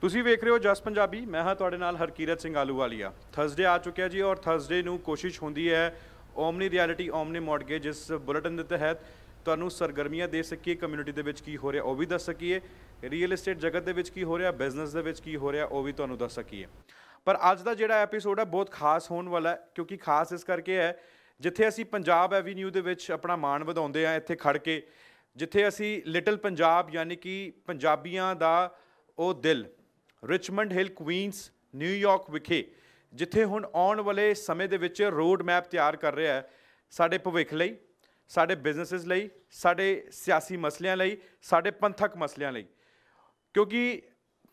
ਤੁਸੀਂ ਵੇਖ ਰਹੇ ਹੋ ਜਸ ਪੰਜਾਬੀ ਮੈਂ ਹਾਂ ਤੁਹਾਡੇ ਨਾਲ ਹਰਕੀਰਤ ਸਿੰਘ ਆਲੂਵਾਲੀਆ ਥਰਸਡੇ ਆ ਚੁੱਕਿਆ ਜੀ ਔਰ ਥਰਸਡੇ ਨੂੰ ਕੋਸ਼ਿਸ਼ ਹੁੰਦੀ ਹੈ ਓਮਨੀ ਰਿਐਲਿਟੀ ਓਮਨੀ ਮੌਡਗੇਜ ਇਸ ਬੁਲੇਟਿਨ ਦੇ ਤਹਿਤ ਤੁਹਾਨੂੰ ਸਰਗਰਮੀਆਂ ਦੇ ਸਕੀਏ ਕਮਿਊਨਿਟੀ ਦੇ ਵਿੱਚ ਕੀ ਹੋ ਰਿਹਾ ਉਹ ਵੀ ਦੱਸ ਸਕੀਏ ਰੀਅਲ ਏਸਟੇਟ ਜਗਤ ਦੇ ਵਿੱਚ ਕੀ ਹੋ ਰਿਹਾ ਬਿਜ਼ਨਸ ਦੇ ਵਿੱਚ ਕੀ ਹੋ ਰਿਹਾ ਉਹ ਵੀ ਤੁਹਾਨੂੰ ਦੱਸ ਸਕੀਏ ਪਰ ਅੱਜ ਦਾ ਜਿਹੜਾ ਐਪੀਸੋਡ ਹੈ ਬਹੁਤ ਖਾਸ ਹੋਣ ਵਾਲਾ ਹੈ ਕਿਉਂਕਿ ਖਾਸ ਇਸ ਕਰਕੇ ਹੈ ਜਿੱਥੇ ਅਸੀਂ ਪੰਜਾਬ ਐਵੀਨਿਊ ਦੇ ਵਿੱਚ ਆਪਣਾ ਮਾਣ ਵਧਾਉਂਦੇ ਆ ਇੱਥੇ ਖੜ ਕੇ ਜਿੱਥੇ ਅਸੀਂ ਲਿਟਲ ਪੰਜਾਬ ਯਾਨੀ ਕਿ ਪੰਜਾਬੀਆਂ ਦਾ ਉਹ ਦਿਲ ਰਿਚਮੰਡ ਹਿਲ ਕੁਈਨਸ ਨਿਊਯਾਰਕ ਵਿਖੇ ਜਿੱਥੇ ਹੁਣ ਆਉਣ ਵਾਲੇ ਸਮੇਂ ਦੇ ਵਿੱਚ ਰੋਡ ਮੈਪ ਤਿਆਰ ਕਰ ਰਿਹਾ ਹੈ ਸਾਡੇ ਭਵਿੱਖ ਲਈ ਸਾਡੇ ਬਿਜ਼ਨੈਸਸ ਲਈ ਸਾਡੇ ਸਿਆਸੀ ਮਸਲਿਆਂ ਲਈ ਸਾਡੇ ਪੰਥਕ ਮਸਲਿਆਂ ਲਈ ਕਿਉਂਕਿ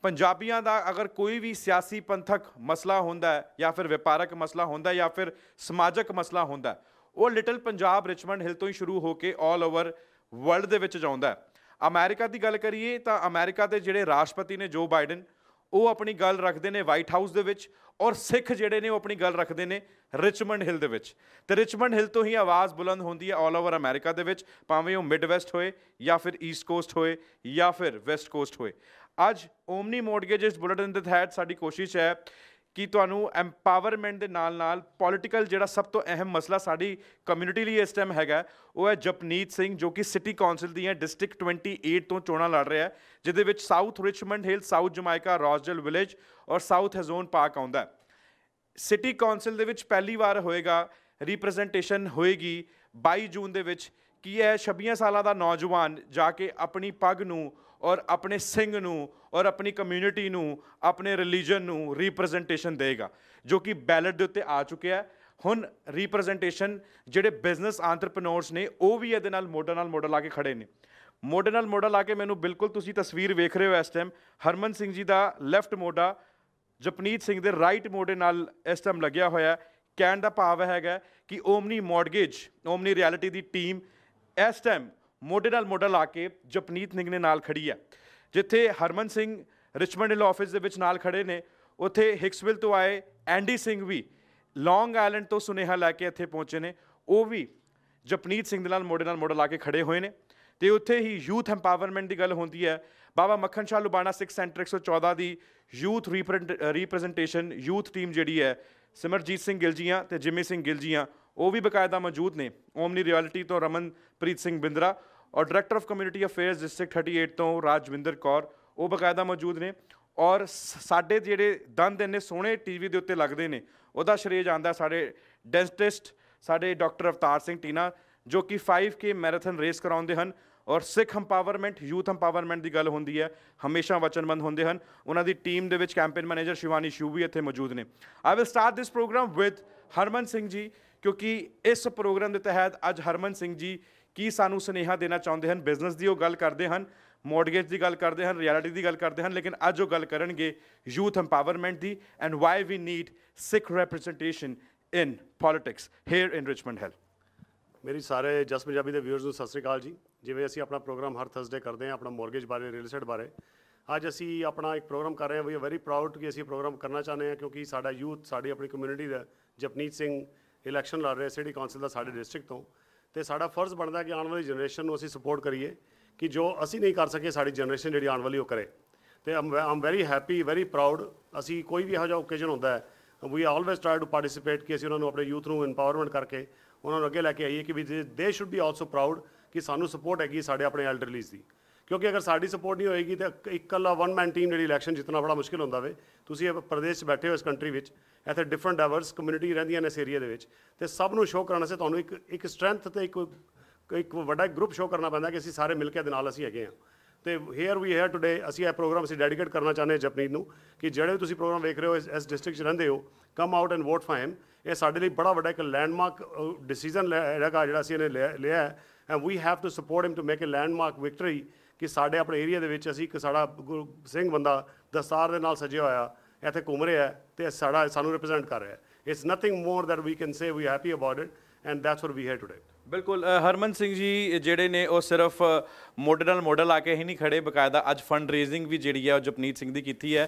ਪੰਜਾਬੀਆਂ ਦਾ ਅਗਰ ਕੋਈ ਵੀ ਸਿਆਸੀ ਪੰਥਕ ਮਸਲਾ ਹੁੰਦਾ ਹੈ ਜਾਂ ਫਿਰ ਵਪਾਰਕ ਮਸਲਾ ਹੁੰਦਾ ਹੈ ਜਾਂ ਫਿਰ ਸਮਾਜਿਕ ਮਸਲਾ ਹੁੰਦਾ ਹੈ ਉਹ ਲਿਟਲ ਪੰਜਾਬ ਰਿਚਮੰਡ ਹਿਲ ਤੋਂ ਹੀ ਸ਼ੁਰੂ ਹੋ ਕੇ 올 ਓਵਰ ਵਰਲਡ ਦੇ ਵਿੱਚ ਜਾਂਦਾ ਹੈ ਅਮਰੀਕਾ ਦੀ ਗੱਲ ਕਰੀਏ ਤਾਂ ਅਮਰੀਕਾ ਦੇ ਜਿਹੜੇ ਰਾਸ਼ਟਰਪਤੀ ਨੇ ਜੋ ਬਾਈਡਨ ਉਹ ਆਪਣੀ ਗੱਲ ਰੱਖਦੇ ਨੇ ਵਾਈਟ ਹਾਊਸ ਦੇ ਵਿੱਚ ਔਰ ਸਿੱਖ ਜਿਹੜੇ ਨੇ ਉਹ ਆਪਣੀ ਗੱਲ ਰੱਖਦੇ ਨੇ ਰਿਚਮੰਡ ਹਿੱਲ ਦੇ ਵਿੱਚ ਤੇ ਰਿਚਮੰਡ ਹਿੱਲ ਤੋਂ ਹੀ ਆਵਾਜ਼ ਬੁਲੰਦ ਹੁੰਦੀ ਹੈ ਆਲ ਓਵਰ ਅਮਰੀਕਾ ਦੇ ਵਿੱਚ ਭਾਵੇਂ ਉਹ ਮਿਡ ਵੈਸਟ ਹੋਏ ਜਾਂ ਫਿਰ ਈਸਟ ਕੋਸਟ ਹੋਏ ਜਾਂ ਫਿਰ ਵੈਸਟ ਕੋਸਟ ਹੋਏ ਅੱਜ ਓਮਨੀ ਮੋਰਗੇਜਸ ਬੁਲੇਟਿਨ ਦੇ ਤਹਿਤ ਸਾਡੀ ਕੋਸ਼ਿਸ਼ ਹੈ ਕਿ ਤੁਹਾਨੂੰ ਐਮਪਾਵਰਮੈਂਟ ਦੇ ਨਾਲ ਨਾਲ ਪੋਲਿਟੀਕਲ ਜਿਹੜਾ ਸਭ ਤੋਂ ਅਹਿਮ ਮਸਲਾ ਸਾਡੀ ਕਮਿਊਨਿਟੀ ਲਈ ਇਸ ਟਾਈਮ ਹੈਗਾ ਉਹ ਹੈ ਜਪਨੀਤ ਸਿੰਘ ਜੋ ਕਿ ਸਿਟੀ ਕਾਉਂਸਲ ਹੈ ਡਿਸਟ੍ਰਿਕਟ 28 ਤੋਂ ਚੋਣਾਂ ਲੜ ਰਿਹਾ ਹੈ ਜਿਹਦੇ ਵਿੱਚ South Richmond Hill South Jamaica Rosedale village ਔਰ ਸਾਊਥ ਹੈਜ਼ੋਨ ਪਾਰਕ ਆਉਂਦਾ ਹੈ ਸਿਟੀ ਕਾਉਂਸਲ ਦੇ ਵਿੱਚ ਪਹਿਲੀ ਵਾਰ ਹੋਏਗਾ ਰਿਪਰੈਜ਼ੈਂਟੇਸ਼ਨ ਹੋਏਗੀ 22 ਜੂਨ ਦੇ ਵਿੱਚ ਕੀ ਹੈ 26 ਸਾਲਾਂ ਦਾ ਨੌਜਵਾਨ ਜਾ ਕੇ ਆਪਣੀ ਪੱਗ ਨੂੰ ਔਰ ਆਪਣੇ ਸਿੰਘ ਨੂੰ ਔਰ ਆਪਣੀ ਕਮਿਊਨਿਟੀ ਨੂੰ ਆਪਣੇ ਰਿਲੀਜੀਅਨ ਨੂੰ ਰਿਪਰੈਜ਼ੈਂਟੇਸ਼ਨ ਦੇਗਾ ਜੋ ਕਿ ਬੈਲਟ ਦੇ ਉੱਤੇ ਆ ਚੁੱਕਿਆ ਹੁਣ ਰਿਪਰੈਜ਼ੈਂਟੇਸ਼ਨ ਜਿਹੜੇ ਬਿਜ਼ਨਸ ਐਂਟਰਪ੍ਰੈਨਿਓਰਸ ਨੇ ਉਹ ਵੀ ਇਹਦੇ ਨਾਲ ਮੋਢਾ ਨਾਲ ਮੋਢਾ ਲਾ ਕੇ ਖੜੇ ਨੇ ਮੋਢੇ ਨਾਲ ਮੋਢਾ ਲਾ ਕੇ ਮੈਨੂੰ ਬਿਲਕੁਲ ਤੁਸੀਂ ਤਸਵੀਰ ਵੇਖ ਰਹੇ ਹੋ ਇਸ ਟਾਈਮ ਹਰਮਨ ਸਿੰਘ ਜੀ ਦਾ ਲੈਫਟ ਮੋਡਾ ਜਪਨੀਤ ਸਿੰਘ ਦੇ ਰਾਈਟ ਮੋਡੇ ਨਾਲ ਇਸ ਟਾਈਮ ਲੱਗਿਆ ਹੋਇਆ ਕਹਿਣ ਦਾ ਭਾਵ ਹੈਗਾ ਕਿ ਓਮਨੀ ਮਾਰਗੇਜ ਓਮਨੀ ਰਿਐਲਿਟੀ ਦੀ ਟੀਮ ਇਸ ਟਾਈਮ ਮੋਢੇ ਨਾਲ ਮੋਢਾ ਲਾ ਕੇ ਜਪਨੀਤ ਨਿੰਗ ਨੇ ਨਾਲ ਖੜੀ ਹੈ ਜਿੱਥੇ Harman Singh Richmond Hill office ਦੇ ਵਿੱਚ ਨਾਲ ਖੜੇ ਨੇ ਉੱਥੇ ਹਿਕਸਵਿਲ ਤੋਂ ਆਏ ਐਂਡੀ ਸਿੰਘ ਵੀ ਲੌਂਗ ਆਇਲੈਂਡ ਤੋਂ ਸੁਨੇਹਾ ਲੈ ਕੇ ਇੱਥੇ ਪਹੁੰਚੇ ਨੇ ਉਹ ਵੀ ਜਪਨੀਤ ਸਿੰਘ ਦੇ ਨਾਲ ਮੋਢੇ ਨਾਲ ਮੋਢਾ ਲਾ ਕੇ ਖੜੇ ਹੋਏ ਨੇ ਤੇ ਉੱਥੇ ਹੀ ਯੂਥ ਐਮਪਾਵਰਮੈਂਟ ਦੀ ਗੱਲ ਹੁੰਦੀ ਹੈ ਬਾਬਾ ਮੱਖਣ ਸ਼ਾਹ ਲੁਬਾਣਾ 6 ਸੈਂਟਰ 114 ਦੀ ਯੂਥ ਰਿਪਰੈਜ਼ੈਂਟੇਸ਼ਨ ਯੂਥ ਟੀਮ ਜਿਹੜੀ ਹੈ ਸਿਮਰਜੀਤ ਸਿੰਘ ਗਿਲਜੀਆਂ ਤੇ ਜਿਮੀ ਸਿੰਘ ਗਿਲਜੀਆਂ ਉਹ ਵੀ ਬਕਾਇਦਾ ਮੌਜੂਦ ਨੇ ਓਮਨੀ ਰਿਐਲਿਟੀ ਤੋਂ ਰਮਨਪ੍ਰੀਤ ਸਿੰਘ ਬਿੰਦਰਾ ਔਰ director of community affairs district 38 ਤੋਂ ਰਾਜਵਿੰਦਰ ਕੌਰ ਉਹ ਬਕਾਇਦਾ ਮੌਜੂਦ ਨੇ ਔਰ ਸਾਡੇ ਜਿਹੜੇ ਦੰਦ ਇੰਨੇ ਸੋਹਣੇ ਟੀਵੀ ਦੇ ਉੱਤੇ ਲੱਗਦੇ ਨੇ ਉਹਦਾ ਸ਼੍ਰੇਅ ਜਾਂਦਾ ਸਾਡੇ ਡੈਂਟਿਸਟ ਸਾਡੇ ਡਾਕਟਰ ਅਵਤਾਰ ਸਿੰਘ ਟੀਨਾ ਜੋ ਕਿ 5K ਮੈਰਾਥਨ ਰੇਸ ਕਰਾਉਂਦੇ ਹਨ ਔਰ ਸਿੱਖ ਹੰਪਾਵਰਮੈਂਟ ਯੂਥ ਹੰਪਾਵਰਮੈਂਟ ਦੀ ਗੱਲ ਹੁੰਦੀ ਹੈ ਹਮੇਸ਼ਾ ਵਚਨਬੰਦ ਹੁੰਦੇ ਹਨ ਉਹਨਾਂ ਦੀ ਟੀਮ ਦੇ ਵਿੱਚ ਕੈਂਪੇਨ ਮੈਨੇਜਰ ਸ਼ਿਵਾਨੀ ਸ਼ੂ ਵੀ ਇੱਥੇ ਮੌਜੂਦ ਨੇ I will start this programme with Harman Singh ji ਕਿਉਂਕਿ ਇਸ ਪ੍ਰੋਗਰਾਮ ਦੇ ਤਹਿਤ ਅੱਜ ਹਰਮਨ ਸਿੰਘ ਜੀ ਕੀ ਸਾਨੂੰ ਸੁਨੇਹਾ ਦੇਣਾ ਚਾਹੁੰਦੇ ਹਨ ਬਿਜ਼ਨਸ ਦੀ ਉਹ ਗੱਲ ਕਰਦੇ ਹਨ ਮੋਰਗੇਜ ਦੀ ਗੱਲ ਕਰਦੇ ਹਨ ਰਿਐਲਿਟੀ ਦੀ ਗੱਲ ਕਰਦੇ ਹਨ ਲੇਕਿਨ ਅੱਜ ਉਹ ਗੱਲ ਕਰਨਗੇ ਯੂਥ ਐਮਪਾਵਰਮੈਂਟ ਦੀ and why we need Sikh representation in politics here in Richmond Hill ਮੇਰੀ ਸਾਰੇ ਜਸ ਪੰਜਾਬੀ ਦੇ ਵਿਊਅਰਸ ਨੂੰ ਸਤਿ ਸ੍ਰੀ ਅਕਾਲ ਜੀ ਜਿਵੇਂ ਅਸੀਂ ਆਪਣਾ ਪ੍ਰੋਗਰਾਮ ਹਰ ਥਰਸਡੇ ਕਰਦੇ ਹਾਂ ਆਪਣਾ ਮੋਰਗੇਜ ਬਾਰੇ ਰੀਅਲ ਏਸਟੇਟ ਬਾਰੇ ਅੱਜ ਅਸੀਂ ਆਪਣਾ ਇੱਕ ਪ੍ਰੋਗਰਾਮ ਕਰ ਰਹੇ ਹਾਂ ਵੀ ਵੈਰੀ ਪ੍ਰਾਊਡ ਕਿ ਅਸੀਂ ਪ੍ਰੋਗਰਾਮ ਕਰਨਾ ਚਾਹੁੰਦੇ ਹਾਂ ਕਿਉਂਕਿ ਸਾਡਾ ਯੂਥ ਸਾਡੀ ਆਪਣੀ ਕਮਿਊਨਿਟੀ ਦਾ ਜਪਨੀਤ ਸਿੰਘ ਇਲੈਕਸ਼ਨ ਲੜ ਰਹੇ ਸਿਟੀ ਕਾਉਂਸਲ ਦਾ ਸਾਡੇ ਡਿਸਟ੍ਰਿਕਟ ਤੋਂ ਤੇ ਸਾਡਾ ਫਰਜ਼ ਬਣਦਾ ਕਿ ਆਉਣ ਵਾਲੀ ਜਨਰੇਸ਼ਨ ਨੂੰ ਅਸੀਂ ਸਪੋਰਟ ਕਰੀਏ ਕਿ ਜੋ ਅਸੀਂ ਨਹੀਂ ਕਰ ਸਕੇ ਸਾਡੀ ਜਨਰੇਸ਼ਨ ਜਿਹੜੀ ਆਉਣ ਵਾਲੀ ਉਹ ਕਰੇ ਤੇ I'm very happy very proud ਅਸੀਂ ਕੋਈ ਵੀ ਇਹੋ ਜਿਹਾ ਓਕੇਜਨ ਹੁੰਦਾ ਹੈ we always try to participate ਕਿ ਅਸੀਂ ਉਹਨਾਂ ਨੂੰ ਆਪਣੇ ਯੂਥ ਨੂੰ ਇੰਪਾਵਰਮੈਂਟ ਕਰਕੇ ਉਹਨਾਂ ਨੂੰ ਅੱਗੇ ਲੈ ਕੇ ਆਈਏ ਕਿ ਵੀ ਦੇ ਸ਼ੁੱਡ ਬੀ ਆਲਸੋ ਪ੍ਰਾਊਡ ਕਿ ਸਾਨੂੰ ਸਪੋਰਟ ਹੈਗੀ ਸਾਡੇ ਆਪਣੇ ਐਲਡਰਲੀਜ਼ ਦੀ ਕਿਉਂਕਿ ਅਗਰ ਸਾਡੀ ਸਪੋਰਟ ਨਹੀਂ ਹੋਏਗੀ ਤਾਂ ਇਕੱਲਾ ਵਨ ਮੈਨ ਟੀਮ ਜਿਹੜੀ ਇਲੈਕਸ਼ਨ ਜਿੱਤਣਾ ਬੜਾ ਮੁਸ਼ਕਿਲ ਹੁੰਦਾ ਵੇ ਤੁਸੀਂ ਇਹ ਪ੍ਰਦੇਸ਼ 'ਚ ਬੈਠੇ ਹੋ ਇਸ ਕੰਟਰੀ ਵਿੱਚ ਇੱਥੇ ਡਿਫਰੈਂਟ ਡਾਈਵਰਸ ਕਮਿਊਨਿਟੀ ਰਹਿੰਦੀਆਂ ਨੇ ਇਸ ਏਰੀਆ ਦੇ ਵਿੱਚ ਤੇ ਸਭ ਨੂੰ ਸ਼ੋਅ ਕਰਨਾ ਸੀ ਤੁਹਾਨੂੰ ਇੱਕ ਇੱਕ ਸਟਰੈਂਥ ਤੇ ਇੱਕ ਇੱਕ ਵੱਡਾ ਗਰੁੱਪ ਸ਼ੋਅ ਕਰਨਾ ਪੈਂਦਾ ਕਿ ਅਸੀਂ ਸਾਰੇ ਮਿਲ ਕੇ ਦੇ ਨਾਲ ਅਸੀਂ ਹੈਗੇ ਆ ਤੇ ਹੇਅਰ ਵੀ ਹੇਅਰ ਟੁਡੇ ਅਸੀਂ ਇਹ ਪ੍ਰੋਗਰਾਮ ਅਸੀਂ ਡੈਡੀਕੇਟ ਕਰਨਾ ਚਾਹੁੰਦੇ ਹਾਂ ਜਪਨੀਤ ਨੂੰ ਕਿ ਜਿਹੜੇ ਵੀ ਤੁਸੀਂ ਪ੍ਰੋਗਰਾਮ ਵੇਖ ਰਹੇ ਹੋ ਇਸ ਡਿਸਟ੍ਰਿਕਟ 'ਚ ਰਹਿੰਦੇ ਹੋ come out and vote for him ਇਹ ਸਾਡੇ ਲਈ ਬੜਾ ਵੱਡਾ ਇੱਕ ਲੈਂਡਮਾਰਕ ਡਿਸੀਜਨ ਹੈਗਾ ਜਿਹੜਾ ਅਸੀਂ ਇਹਨੇ ਲਿਆ ਹੈ and we have to support him to make a landmark victory ਕਿ ਸਾਡੇ ਆਪਣੇ ਏਰੀਆ ਦੇ ਵਿੱਚ ਅਸੀਂ ਇੱਕ ਸਾਡਾ ਸਿੰਘ ਬੰਦਾ ਦਸਤਾਰ ਦੇ ਨਾਲ ਸਜਿਆ ਹੋਇਆ ਇੱਥੇ ਘੁੰਮ ਰਿਹਾ ਤੇ ਸਾਡਾ ਸਾਨੂੰ ਰਿਪਰੈਜ਼ੈਂਟ ਕਰ ਰਿਹਾ it's nothing more that we can say we happy about it and that's what we here today ਬਿਲਕੁਲ ਹਰਮਨ ਸਿੰਘ ਜੀ ਜਿਹੜੇ ਨੇ ਉਹ ਸਿਰਫ ਮੋਡਰਨ ਨਾਲ ਆ ਕੇ ਹੀ ਨਹੀਂ ਖੜੇ ਬਕਾਇਦਾ ਅੱਜ ਫੰਡ ਰੇਜ਼ਿੰਗ ਵੀ ਜਿਹੜੀ ਹੈ ਉਹ ਜਪਨੀਤ ਸਿੰਘ ਦੀ ਕੀਤੀ ਹੈ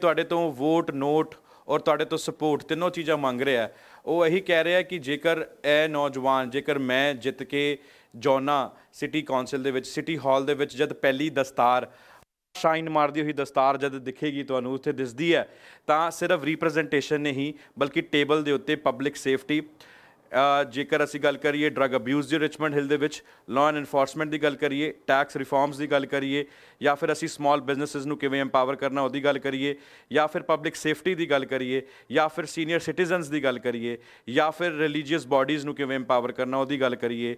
ਤੁਹਾਡੇ ਤੋਂ ਵੋਟ ਨੋਟ ਔਰ ਤੁਹਾਡੇ ਤੋਂ ਸਪੋਰਟ ਤਿੰਨੋਂ ਚੀਜ਼ਾਂ ਮੰਗ ਰਿਹਾ ਹੈ ਉਹ ਇਹੀ ਕਹਿ ਰਿਹਾ ਕਿ ਜੇਕਰ ਇਹ ਨੌਜਵਾਨ ਜੇਕਰ ਮੈਂ ਜਿੱਤ ਕੇ ਜੋਨਾ ਸਿਟੀ ਕਾਉਂਸਲ ਦੇ ਵਿੱਚ ਸਿਟੀ ਹਾਲ ਦੇ ਵਿੱਚ ਜਦ ਪਹਿਲੀ ਦਸਤਾਰ ਸ਼ਾਈਨ ਮਾਰਦੀ ਹੋਈ ਦਸਤਾਰ ਜਦ ਦਿਖੇਗੀ ਤੁਹਾਨੂੰ ਉੱਥੇ ਦਿਸਦੀ ਹੈ ਤਾਂ ਸਿਰਫ ਰਿਪਰੈਜ਼ੈਂਟੇਸ਼ਨ ਨਹੀਂ ਬਲਕਿ ਟੇਬਲ ਦੇ ਉੱਤੇ ਪਬਲਿਕ ਸੇਫਟੀ ਜੇਕਰ ਅਸੀਂ ਗੱਲ ਕਰੀਏ ਡਰੱਗ ਅਬਿਊਜ਼ ਦੀ ਰਿਚਮੰਡ ਹਿਲ ਦੇ ਵਿੱਚ ਲਾਅ ਐਂਡ ਐਨਫੋਰਸਮੈਂਟ ਦੀ ਗੱਲ ਕਰੀਏ ਟੈਕਸ ਰਿਫਾਰਮਸ ਦੀ ਗੱਲ ਕਰੀਏ ਜਾਂ ਫਿਰ ਅਸੀਂ ਸਮਾਲ ਬਿਜ਼ਨੈਸਸ ਨੂੰ ਕਿਵੇਂ ਐਮਪਾਵਰ ਕਰਨਾ ਉਹਦੀ ਗੱਲ ਕਰੀਏ ਜਾਂ ਫਿਰ ਪਬਲਿਕ ਸੇਫਟੀ ਦੀ ਗੱਲ ਕਰੀਏ ਜਾਂ ਫਿਰ ਸੀਨੀਅਰ ਸਿਟੀਜ਼ਨਸ ਦੀ ਗੱਲ ਕਰੀਏ ਜਾਂ ਫਿਰ ਰਿਲੀਜੀਅਸ ਬਾਡੀਜ਼ ਨੂੰ ਕਿਵੇਂ ਐਮਪਾਵਰ ਕਰਨਾ ਉਹਦੀ ਗੱਲ ਕਰੀਏ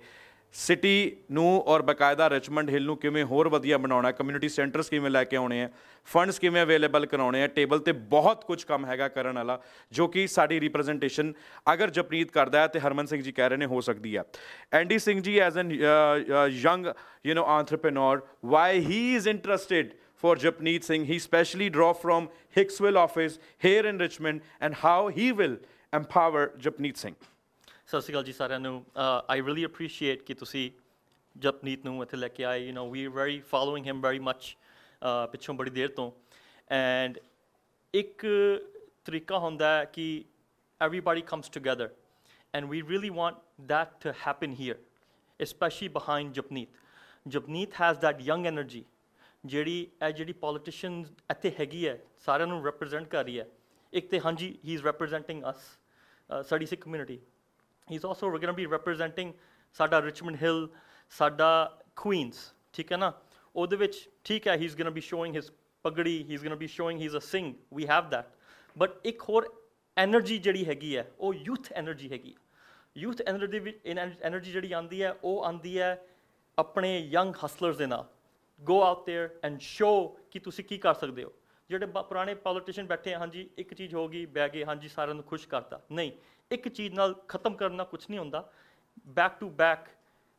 ਸਿਟੀ ਨੂੰ ਔਰ ਬਕਾਇਦਾ ਰਿਚਮੰਡ ਹਿੱਲ ਨੂੰ ਕਿਵੇਂ ਹੋਰ ਵਧੀਆ ਬਣਾਉਣਾ ਕਮਿਊਨਿਟੀ ਸੈਂਟਰਸ ਕਿਵੇਂ ਲੈ ਕੇ ਆਉਣੇ ਆ ਫੰਡਸ ਕਿਵੇਂ ਅਵੇਲੇਬਲ ਕਰਾਉਣੇ ਆ ਟੇਬਲ ਤੇ ਬਹੁਤ ਕੁਝ ਕੰਮ ਹੈਗਾ ਕਰਨ ਵਾਲਾ ਜੋ ਕਿ ਸਾਡੀ ਰਿਪਰੈਜ਼ੈਂਟੇਸ਼ਨ ਅਗਰ ਜਪਨੀਤ ਕਰਦਾ ਹੈ ਤੇ ਹਰਮਨ ਸਿੰਘ ਜੀ ਕਹਿ ਰਹੇ ਨੇ ਹੋ ਸਕਦੀ ਹੈ Andy Singh ji as an young you know entrepreneur why he is interested for Japneet Singh he specially drove from Hicksville office here in Richmond and how he will empower Japneet Singh Sat Shri ਅਕਾਲ ਜੀ ਸਾਰਿਆਂ ਨੂੰ ਆਈ ਰੀਲੀ ਅਪਰੀਸ਼ੀਏਟ ਕਿ ਤੁਸੀਂ ਜਪਨੀਤ ਨੂੰ ਇੱਥੇ ਲੈ ਕੇ ਆਏ you know we very following him very much ਪਿੱਛੋਂ ਬੜੀ ਦੇਰ ਤੋਂ ਐਂਡ ਇੱਕ ਤਰੀਕਾ ਹੁੰਦਾ ਹੈ ਕਿ everybody comes together and we really want that to happen here specially behind Japneet Japneet has that young energy ਜਿਹੜੀ ਐ ਜਿਹੜੀ ਪੋਲਿਟਿਸ਼ੀਅਨ ਇੱਥੇ ਹੈਗੀ ਹੈ ਸਾਰਿਆਂ ਨੂੰ ਰਿਪਰੈਜ਼ੈਂਟ ਕਰ ਰਹੀ ਹੈ ਇੱਕ ਤੇ ਹਾਂਜੀ ਹੀ ਇਜ਼ ਰਿਪਰੈਜ਼ੈਂਟਿੰਗ ਅਸ ਸਾਡੀ Sikh community he's also going to be representing ਸਾਡਾ ਰਿਚਮਨ ਹਿੱਲ ਸਾਡਾ ਕੁਈਨਸ ਠੀਕ ਹੈ ਨਾ ਉਹਦੇ ਵਿੱਚ ਠੀਕ ਹੈ he is going to be showing his pagri he is going to be showing he is a Singh we have that but ਇੱਕ ਹੋਰ એનર્ਜੀ ਜਿਹੜੀ ਹੈਗੀ ਹੈ ਉਹ ਯੂਥ એનર્ਜੀ ਹੈਗੀ ਯੂਥ એનર્ਜੀ ਵਿੱਚ એનર્ਜੀ ਜਿਹੜੀ ਆਂਦੀ ਹੈ ਉਹ ਆਂਦੀ ਹੈ ਆਪਣੇ ਯੰਗ ਹਸਲਰਸ ਦੇ ਨਾਲ go out there and show ਕਿ ਤੁਸੀਂ ਕੀ ਕਰ ਸਕਦੇ ਹੋ ਜਿਹੜੇ ਪੁਰਾਣੇ ਪੋਲੀਟੀਸ਼ੀਅਨ ਬੈਠੇ ਹਾਂ ਹਾਂਜੀ ਇੱਕ ਚੀਜ਼ ਹੋ ਗਈ ਬਹਿ ਗਏ ਹਾਂਜੀ ਸਾਰਿਆਂ ਨੂੰ ਖੁਸ਼ ਕਰਤਾ ਨਹੀਂ ਇੱਕ ਚੀਜ਼ ਨਾਲ ਖਤਮ ਕਰਨਾ ਕੁਝ ਨਹੀਂ ਹੁੰਦਾ ਬੈਕ ਟੂ ਬੈਕ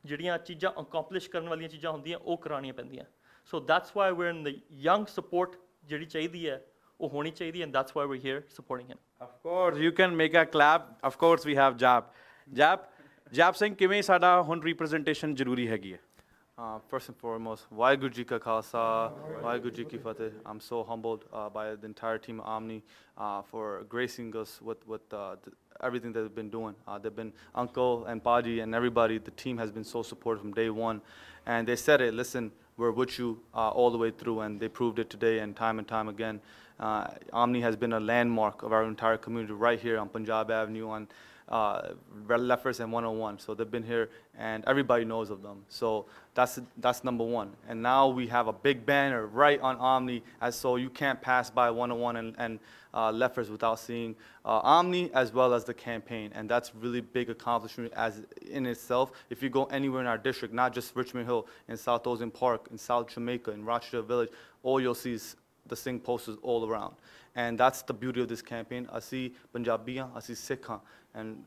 ਜਿਹੜੀਆਂ ਚੀਜ਼ਾਂ ਅਕੰਪਲਿਸ਼ ਕਰਨ ਵਾਲੀਆਂ ਚੀਜ਼ਾਂ ਹੁੰਦੀਆਂ ਉਹ ਕਰਾਉਣੀਆਂ ਪੈਂਦੀਆਂ so that's why we are in the young support ਜਿਹੜੀ ਚਾਹੀਦੀ ਹੈ ਉਹ ਹੋਣੀ ਚਾਹੀਦੀ and that's why we here supporting him of course you can make a clap of course we have ਜਾਬ ਜਾਬ ਜਾਬ ਸਿੰਘ ਕਿਵੇਂ ਸਾਡਾ ਹੁਣ ਰਿਪਰੈਜ਼ੈਂਟੇਸ਼ਨ ਜ਼ਰੂਰੀ ਹੈਗੀ ਹੈ Uh, first and foremost, why Ji Ka Khalsa, Waiguru Ki Fateh. I'm so humbled uh, by the entire team of Omni uh, for gracing us with, with uh, the, everything that they've been doing. Uh, they've been, Uncle and Paji and everybody, the team has been so supportive from day one. And they said it, listen, we're with you uh, all the way through, and they proved it today and time and time again. Omni has been a landmark of our entire community right here on Punjab Avenue, on uh, Leffers and 101. So they've been here and everybody knows of them. So that's, that's number one. And now we have a big banner right on Omni as so you can't pass by 101 and, and uh, Leffers without seeing uh, Omni as well as the campaign. And that's really big accomplishment as in itself. If you go anywhere in our district, not just Richmond Hill, in South Ocean Park, in South Jamaica, in Rochester Village, all you'll see is the Sing posters all around. And that's the beauty of this campaign. Asi Punjabi ha, asi Sikh And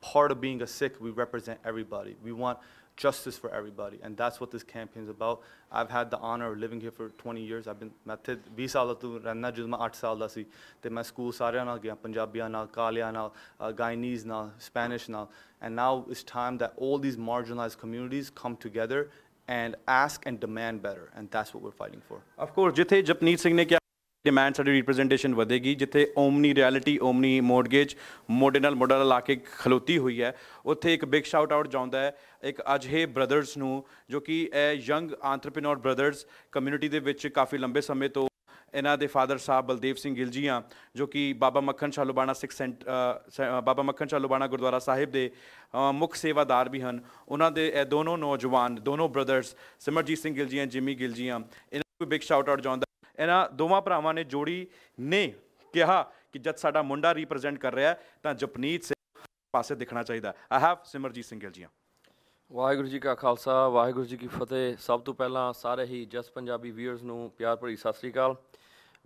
part of being a Sikh, we represent everybody. We want justice for everybody. And that's what this campaign is about. I've had the honor of living here for 20 years. I've been, ਮੈਂ ਇੱਥੇ 20 ਸਾਲ ਤੋਂ ਰਹਿਣਾ ਜਦੋਂ ਮੈਂ 8 ਸਾਲ ਦਾ ਸੀ ਤੇ ਮੈਂ ਸਕੂਲ ਸਾਰਿਆਂ ਨਾਲ ਗਿਆ ਪੰਜਾਬੀਆਂ ਨਾਲ ਕਾਲਿਆਂ ਨਾਲ ਗਾਇਨੀਜ਼ ਨਾਲ ਸਪੈਨਿਸ਼ ਨਾਲ and now it's time that all these marginalised communities come and ask and demand better and that's what we're fighting for of course jithe japneet singh ne kya demand ਸਾਡੀ representation ਵਧੇਗੀ ਜਿੱਥੇ Omni Realty Omni Mortgage ਮੋਡੇ ਨਾਲ ਲਾ ਕੇ ਖਲੋਤੀ ਹੋਈ ਹੈ ਉੱਥੇ ਇੱਕ ਬਿਗ ਸ਼ਾਊਟ ਆਊਟ ਜਾਂਦਾ ਹੈ ਇੱਕ ਅਜਹੇ ਬ੍ਰਦਰਸ ਨੂੰ ਜੋ ਕਿ ਇਹ ਯੰਗ ਐਂਟਰਪ੍ਰੀਨਰ ਬ੍ਰਦਰਸ ਕਮਿਊਨਿਟੀ ਦੇ ਵਿੱਚ ਕਾਫੀ ਲੰਬੇ ਸਮੇਂ ਤੋਂ ਇਹਨਾਂ ਦੇ ਫਾਦਰ ਸਾਹਿਬ ਬਲਦੇਵ ਸਿੰਘ ਗਿੱਲ ਜੀ ਆ ਜੋ ਕਿ ਬਾਬਾ ਮੱਖਣ ਸ਼ਾਹ ਲੁਬਾਣਾ ਸਿੱਖ ਸੈਂਟ ਬਾਬਾ ਮੱਖਣ ਸ਼ਾਹ ਲੁਬਾਣਾ ਗੁਰਦੁਆਰਾ ਸਾਹਿਬ ਦੇ ਮੁੱਖ ਸੇਵਾਦਾਰ ਵੀ ਹਨ ਉਹਨਾਂ ਦੇ ਇਹ ਦੋਨੋਂ ਨੌਜਵਾਨ ਦੋਨੋਂ ਬ੍ਰਦਰਸ ਸਿਮਰਜੀਤ ਸਿੰਘ ਗਿੱਲ ਜੀ ਐਂਡ ਜਿਮੀ ਗਿੱਲ ਜੀ ਆ ਇਹਨਾਂ ਨੂੰ ਬਿਗ ਸ਼ਾਊਟ ਆਊਟ ਜਾਂਦਾ ਇਹਨਾਂ ਦੋਵਾਂ ਭਰਾਵਾਂ ਨੇ ਜੋੜੀ ਨੇ ਕਿਹਾ ਕਿ ਜਦ ਸਾਡਾ ਮੁੰਡਾ ਰਿਪਰੈਜ਼ੈਂਟ ਕਰ ਰਿਹਾ ਤਾਂ ਜਪਨੀਤ ਸਿੰਘ ਪਾਸੇ ਦਿਖਣਾ ਚਾਹੀਦਾ ਆਈ ਹੈਵ ਸਿਮਰਜੀਤ ਸਿੰਘ ਜੀ ਵਾਹਿਗੁਰੂ ਜੀ ਕਾ ਖਾਲਸਾ ਵਾਹਿਗੁਰੂ ਜੀ ਕੀ ਫਤਿਹ ਸਭ ਤੋਂ ਪਹਿਲਾਂ ਸਾਰੇ ਹੀ ਜਸ ਪੰਜਾਬੀ ਵੀਅਰਸ ਨੂੰ ਪਿਆਰ ਭਰੀ ਸਤਿ ਸ੍ਰੀ ਅਕਾਲ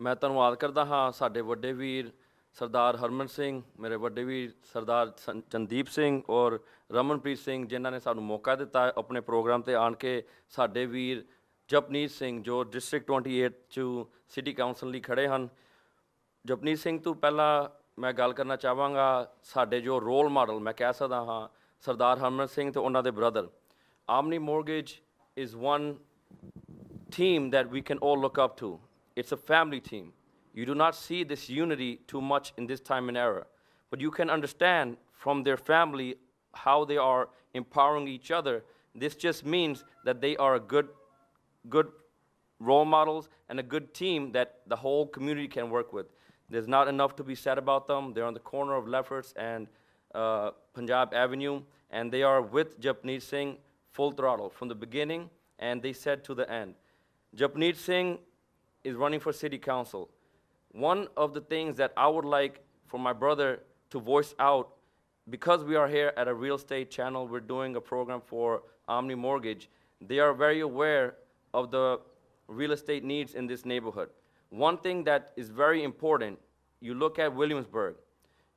ਮੈਂ ਧੰਨਵਾਦ ਕਰਦਾ ਹਾਂ ਸਾਡੇ ਵੱਡੇ ਵੀਰ ਸਰਦਾਰ ਹਰਮਨ ਸਿੰਘ ਮੇਰੇ ਵੱਡੇ ਵੀਰ ਸਰਦਾਰ ਚੰਦੀਪ ਸਿੰਘ ਔਰ ਰਮਨਪ੍ਰੀਤ ਸਿੰਘ ਜਿਨ੍ਹਾਂ ਨੇ ਸਾਨੂੰ ਮੌਕਾ ਦਿੱਤਾ ਆਪਣੇ ਪ੍ਰੋਗਰਾਮ ਤੇ ਆਣ ਕੇ ਸਾਡੇ ਵੀਰ ਜਪਨੀਤ ਸਿੰਘ ਜੋ ਡਿਸਟ੍ਰਿਕਟ 28 ਚ ਸਿਟੀ ਕਾਉਂਸਲ ਲਈ ਖੜੇ ਹਨ ਜਪਨੀਤ ਸਿੰਘ ਤੋਂ ਪਹਿਲਾਂ ਮੈਂ ਗੱਲ ਕਰਨਾ ਚਾਹਾਂਗਾ ਸਾਡੇ ਜੋ ਰੋਲ ਮਾਡਲ ਮੈਂ ਕਹਿ ਸਕਦਾ ਹਾਂ ਸਰਦਾਰ ਹਰਮਨ ਸਿੰਘ ਤੇ ਉਹਨਾਂ ਦੇ brother Omni Mortgage is one team that we can all look up to it's a family team you do not see this unity too much in this time and era but you can understand from their family how they are empowering each other this just means that they are a good good role models and a good team that the whole community can work with. There's not enough to be said about them. They're on the corner of Lefferts and uh, Punjab Avenue, and they are with Japneet Singh full throttle from the beginning, and they said to the end. Japneet Singh is running for city council. One of the things that I would like for my brother to voice out, because we are here at a real estate channel, we're doing a program for Omni Mortgage. They are very aware of the real estate needs in this neighborhood. One thing that is very important, you look at Williamsburg.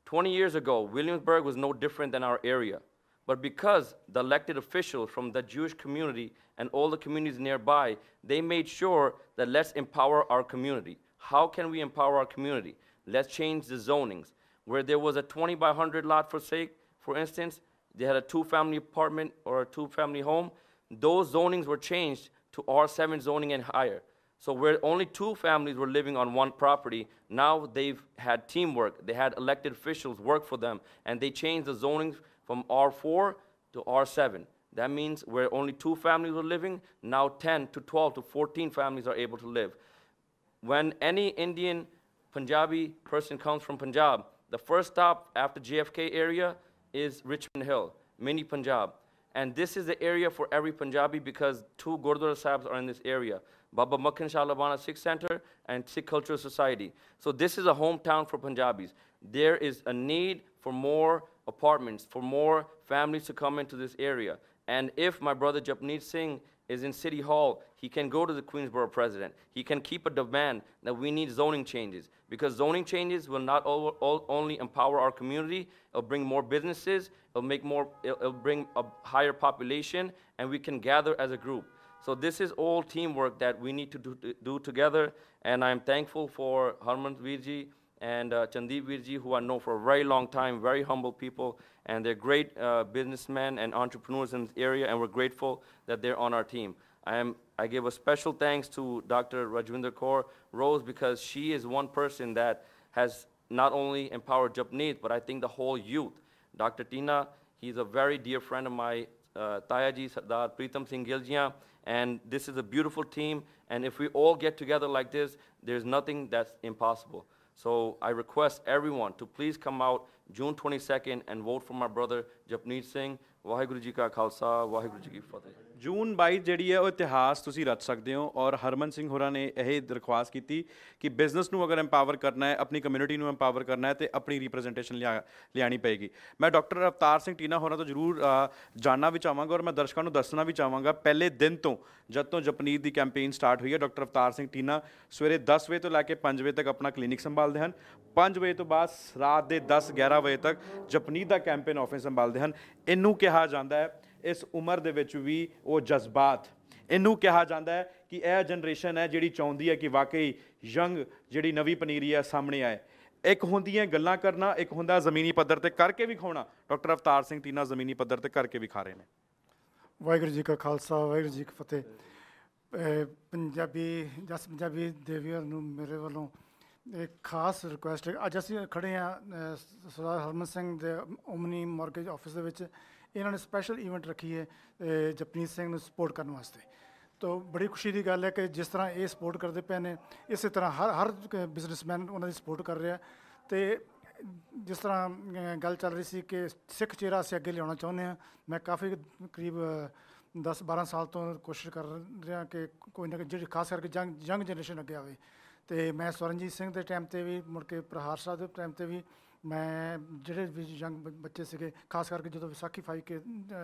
20 years ago, Williamsburg was no different than our area. But because the elected officials from the Jewish community and all the communities nearby, they made sure that let's empower our community. How can we empower our community? Let's change the zonings. Where there was a 20 by 100 lot for sale, for instance, they had a two family apartment or a two family home. Those zonings were changed to R7 zoning and higher. So where only two families were living on one property, now they've had teamwork. They had elected officials work for them, and they changed the zoning from R4 to R7. That means where only two families were living, now 10 to 12 to 14 families are able to live. When any Indian Punjabi person comes from Punjab, the first stop after JFK area is Richmond Hill, mini Punjab. And this is the area for every Punjabi because two Gurdwara Sahibs are in this area. Baba Makhan Shahabana Sikh Center and Sikh Cultural Society. So this is a hometown for Punjabis. There is a need for more apartments, for more families to come into this area. And if my brother Japneet Singh is in City Hall. He can go to the Queensborough president. He can keep a demand that we need zoning changes because zoning changes will not all, all, only empower our community, it'll bring more businesses, it'll, make more, it'll, it'll bring a higher population, and we can gather as a group. So this is all teamwork that we need to do, do together, and I'm thankful for Harman Viji and uh, Virji, who I know for a very long time, very humble people, and they're great uh, businessmen and entrepreneurs in this area, and we're grateful that they're on our team. I, am, I give a special thanks to Dr. Rajwinder Kaur Rose because she is one person that has not only empowered Japneet, but I think the whole youth. Dr. Tina, he's a very dear friend of my uh, Tayaji Sardar Pritam Singh and this is a beautiful team, and if we all get together like this, there's nothing that's impossible. So I request everyone to please come out June 22nd and vote for my brother Japneet Singh Waheguru ji ka Khalsa Waheguru ji ki ਫਤਿਹ ਜੂਨ 22 ਜਿਹੜੀ ਹੈ ਉਹ ਇਤਿਹਾਸ ਤੁਸੀਂ ਰਚ ਸਕਦੇ ਹੋ ਔਰ ਹਰਮਨ ਸਿੰਘ ਹੋਰਾਂ ਨੇ ਇਹ ਦਰਖਾਸਤ ਕੀਤੀ ਕਿ ਬਿਜ਼ਨਸ ਨੂੰ ਅਗਰ ਐਮਪਾਵਰ ਕਰਨਾ ਹੈ ਆਪਣੀ ਕਮਿਊਨਿਟੀ ਨੂੰ ਐਮਪਾਵਰ ਕਰਨਾ ਹੈ ਤੇ ਆਪਣੀ ਰਿਪਰੈਜ਼ੈਂਟੇਸ਼ਨ ਲਿਆਣੀ ਪਏਗੀ ਮੈਂ ਡਾਕਟਰ ਅਵਤਾਰ ਸਿੰਘ ਟੀਨਾ ਹੋਰਾਂ ਤੋਂ ਜ਼ਰੂਰ ਜਾਨਣਾ ਵੀ ਚਾਹਾਂਗਾ ਔਰ ਮੈਂ ਦਰਸ਼ਕਾਂ ਨੂੰ ਦੱਸਣਾ ਵੀ ਚਾਹਾਂਗਾ ਪਹਿਲੇ ਦਿਨ ਤੋਂ ਜਦ ਤੋਂ ਜਪਨੀਤ ਦੀ ਕੈਂਪੇਨ ਸਟਾਰਟ ਹੋਈ ਹੈ ਡਾਕਟਰ ਅਵਤਾਰ ਸਿੰਘ ਟੀਨਾ ਸਵੇਰੇ 10 ਵਜੇ ਤੋਂ ਲੈ ਕੇ 5 ਵਜੇ ਤੱਕ ਆਪਣਾ ਕਲੀਨਿਕ ਸੰਭਾਲਦੇ ਹਨ 5 ਵਜੇ ਤੋਂ ਬਾਅਦ ਰਾਤ ਦੇ 10 11 ਵਜੇ ਤੱਕ ਜਪਨੀਤ ਦਾ ਕੈਂਪੇਨ ਆਫਿਸ ਸੰਭਾਲਦੇ ਕਰਦੇ ਹਨ ਇਹਨੂੰ ਕਿਹਾ ਜਾਂਦਾ ਹੈ ਇਸ ਉਮਰ ਦੇ ਵਿੱਚ ਵੀ ਉਹ ਜਜ਼ਬਾਤ ਇਹਨੂੰ ਕਿਹਾ ਜਾਂਦਾ ਹੈ ਕਿ ਇਹ ਜਨਰੇਸ਼ਨ ਹੈ ਜਿਹੜੀ ਚਾਹੁੰਦੀ ਹੈ ਕਿ ਵਾਕਈ ਯੰਗ ਜਿਹੜੀ ਨਵੀਂ ਪਨੀਰੀ ਹੈ ਸਾਹਮਣੇ ਆਏ ਇੱਕ ਹੁੰਦੀਆਂ ਗੱਲਾਂ ਕਰਨਾ ਇੱਕ ਹੁੰਦਾ ਜ਼ਮੀਨੀ ਪੱਧਰ ਤੇ ਕਰਕੇ ਵੀ ਖਾਉਣਾ ਡਾਕਟਰ ਅਵਤਾਰ ਸਿੰਘ ਤੀਨਾ ਜ਼ਮੀਨੀ ਪੱਧਰ ਤੇ ਕਰਕੇ ਵੀ ਖਾ ਰਹੇ ਨੇ ਵਾਹਿਗੁਰੂ ਜੀ ਕਾ ਖਾਲਸਾ ਵਾਹਿਗੁਰੂ ਜੀ ਕੀ ਫਤਿਹ ਪੰਜਾਬੀ ਜਸ ਪੰਜਾਬੀ ਦੇਵੀਰ ਨੂੰ ਮੇਰੇ ਵੱਲੋਂ ਇੱਕ ਖਾਸ ਰਿਕੁਐਸਟ ਹੈ ਅੱਜ ਅਸੀਂ ਖੜੇ ਆ ਸਰਦਾਰ ਹਰਮਨ ਸਿੰਘ ਦੇ ਓਮਨੀ ਮਾਰਕੇਟ ਆਫਿਸ ਦੇ ਵਿੱਚ ਇਹਨਾਂ ਨੇ ਸਪੈਸ਼ਲ ਇਵੈਂਟ ਰੱਖੀ ਹੈ ਜਪਨੀਸ ਸਿੰਘ ਨੂੰ ਸਪੋਰਟ ਕਰਨ ਵਾਸਤੇ ਤੋ ਬੜੀ ਖੁਸ਼ੀ ਦੀ ਗੱਲ ਹੈ ਕਿ ਜਿਸ ਤਰ੍ਹਾਂ ਇਹ ਸਪੋਰਟ ਕਰਦੇ ਪਏ ਨੇ ਇਸੇ ਤਰ੍ਹਾਂ ਹਰ ਹਰ ਬਿਜ਼ਨਸਮੈਨ ਉਹਨਾਂ ਦੀ ਸਪੋਰਟ ਕਰ ਰਿਹਾ ਤੇ ਜਿਸ ਤਰ੍ਹਾਂ ਗੱਲ ਚੱਲ ਰਹੀ ਸੀ ਕਿ ਸਿੱਖ ਚਿਹਰਾ ਅਸੀਂ ਅੱਗੇ ਲਿਆਉਣਾ ਚਾਹੁੰਦੇ ਆ ਮੈਂ ਕਾਫੀ ਕਰੀਬ 10 12 ਸਾਲ ਤੋਂ ਕੋਸ਼ਿਸ਼ ਕਰ ਰਿਹਾ ਕਿ ਕੋਈ ਨਾ ਕੋਈ ਜਿਹੜੀ ਖਾਸ ਕਰਕੇ ਜੰਗ ਜੰਗ ਜਨਰੇਸ਼ਨ ਅੱਗੇ ਆਵੇ ਤੇ ਮੈਂ ਸਵਰਨਜੀਤ ਸਿੰਘ ਦੇ ਟਾਈਮ ਤੇ ਵੀ ਮੁੜ ਕੇ ਪ੍ਰਹਾਰ ਸਾਹਿਬ ਦੇ ਟਾਈਮ ਤੇ ਵੀ ਮੈਂ ਜਿਹੜੇ ਵੀ ਯੰਗ ਬੱਚੇ ਸੀਗੇ ਖਾਸ ਕਰਕੇ ਜਦੋਂ ਵਿਸਾਖੀ ਫਾਈ ਕੇ